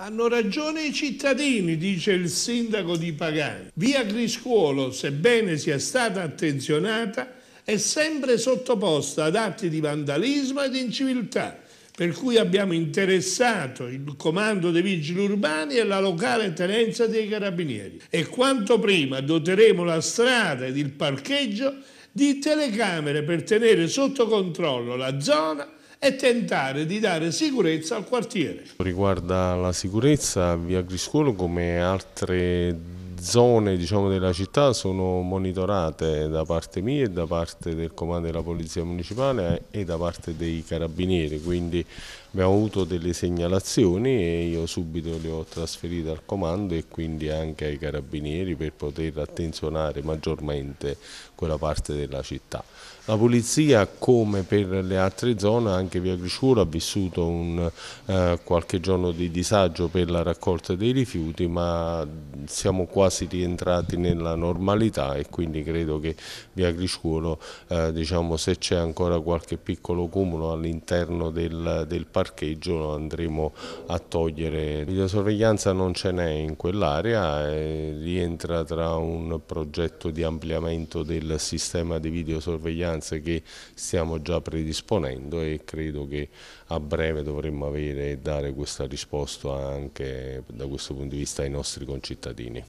Hanno ragione i cittadini, dice il sindaco di Pagani. Via Griscuolo, sebbene sia stata attenzionata, è sempre sottoposta ad atti di vandalismo ed inciviltà, per cui abbiamo interessato il comando dei vigili urbani e la locale tenenza dei carabinieri. E quanto prima doteremo la strada ed il parcheggio di telecamere per tenere sotto controllo la zona e tentare di dare sicurezza al quartiere. Riguarda la sicurezza, via Griscuolo come altre zone diciamo, della città sono monitorate da parte mia e da parte del comando della Polizia Municipale e da parte dei carabinieri, quindi abbiamo avuto delle segnalazioni e io subito le ho trasferite al comando e quindi anche ai carabinieri per poter attenzionare maggiormente quella parte della città. La polizia, come per le altre zone, anche via Grisciura ha vissuto un, eh, qualche giorno di disagio per la raccolta dei rifiuti, ma siamo quasi quasi rientrati nella normalità e quindi credo che via Griscuolo eh, diciamo, se c'è ancora qualche piccolo cumulo all'interno del, del, parcheggio lo andremo a togliere. Videosorveglianza non ce n'è in quell'area, eh, rientra tra un progetto di ampliamento del sistema di videosorveglianza che stiamo già predisponendo e credo che a breve dovremmo avere e dare questa risposta anche da questo punto di vista ai nostri concittadini.